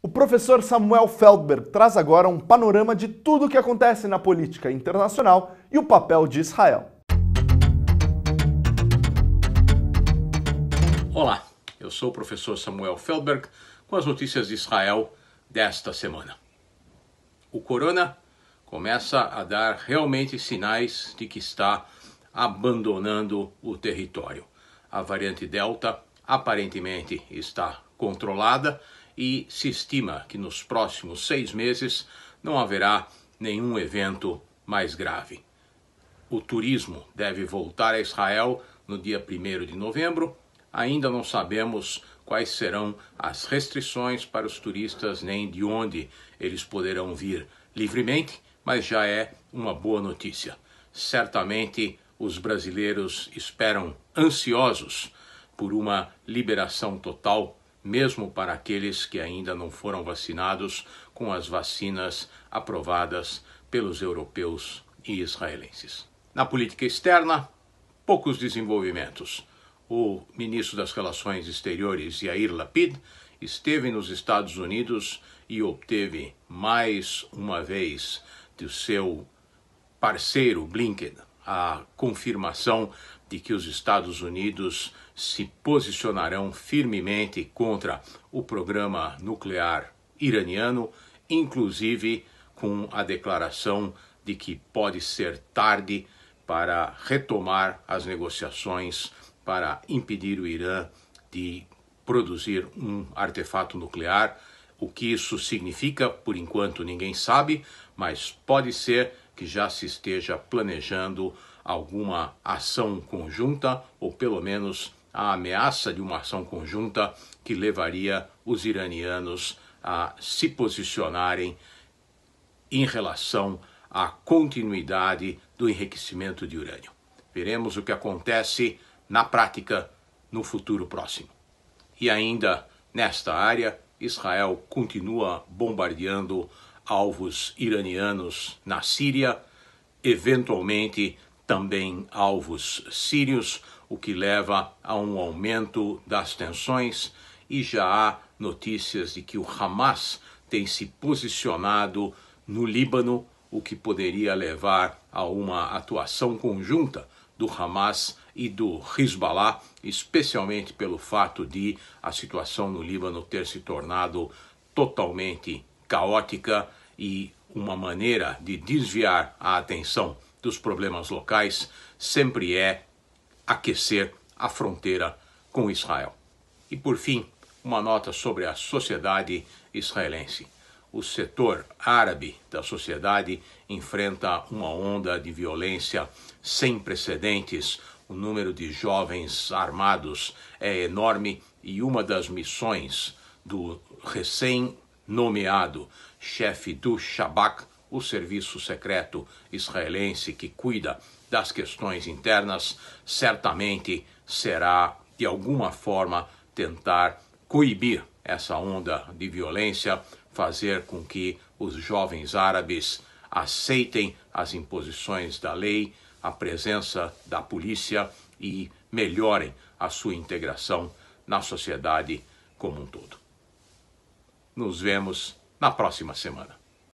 O professor Samuel Feldberg traz agora um panorama de tudo o que acontece na política internacional e o papel de Israel. Olá, eu sou o professor Samuel Feldberg com as notícias de Israel desta semana. O corona começa a dar realmente sinais de que está abandonando o território. A variante Delta aparentemente está controlada e se estima que nos próximos seis meses não haverá nenhum evento mais grave. O turismo deve voltar a Israel no dia 1 de novembro. Ainda não sabemos quais serão as restrições para os turistas nem de onde eles poderão vir livremente, mas já é uma boa notícia. Certamente os brasileiros esperam ansiosos por uma liberação total mesmo para aqueles que ainda não foram vacinados com as vacinas aprovadas pelos europeus e israelenses. Na política externa, poucos desenvolvimentos. O ministro das Relações Exteriores, Yair Lapid, esteve nos Estados Unidos e obteve mais uma vez do seu parceiro Blinken a confirmação de que os Estados Unidos se posicionarão firmemente contra o programa nuclear iraniano, inclusive com a declaração de que pode ser tarde para retomar as negociações para impedir o Irã de produzir um artefato nuclear. O que isso significa, por enquanto, ninguém sabe, mas pode ser que já se esteja planejando alguma ação conjunta, ou pelo menos a ameaça de uma ação conjunta que levaria os iranianos a se posicionarem em relação à continuidade do enriquecimento de urânio. Veremos o que acontece na prática no futuro próximo. E ainda nesta área, Israel continua bombardeando alvos iranianos na Síria, eventualmente também alvos sírios, o que leva a um aumento das tensões e já há notícias de que o Hamas tem se posicionado no Líbano, o que poderia levar a uma atuação conjunta do Hamas e do Hezbollah, especialmente pelo fato de a situação no Líbano ter se tornado totalmente caótica e uma maneira de desviar a atenção dos problemas locais sempre é aquecer a fronteira com Israel. E por fim, uma nota sobre a sociedade israelense. O setor árabe da sociedade enfrenta uma onda de violência sem precedentes. O número de jovens armados é enorme e uma das missões do recém-nomeado chefe do Shabak o serviço secreto israelense que cuida das questões internas certamente será, de alguma forma, tentar coibir essa onda de violência, fazer com que os jovens árabes aceitem as imposições da lei, a presença da polícia e melhorem a sua integração na sociedade como um todo. Nos vemos na próxima semana.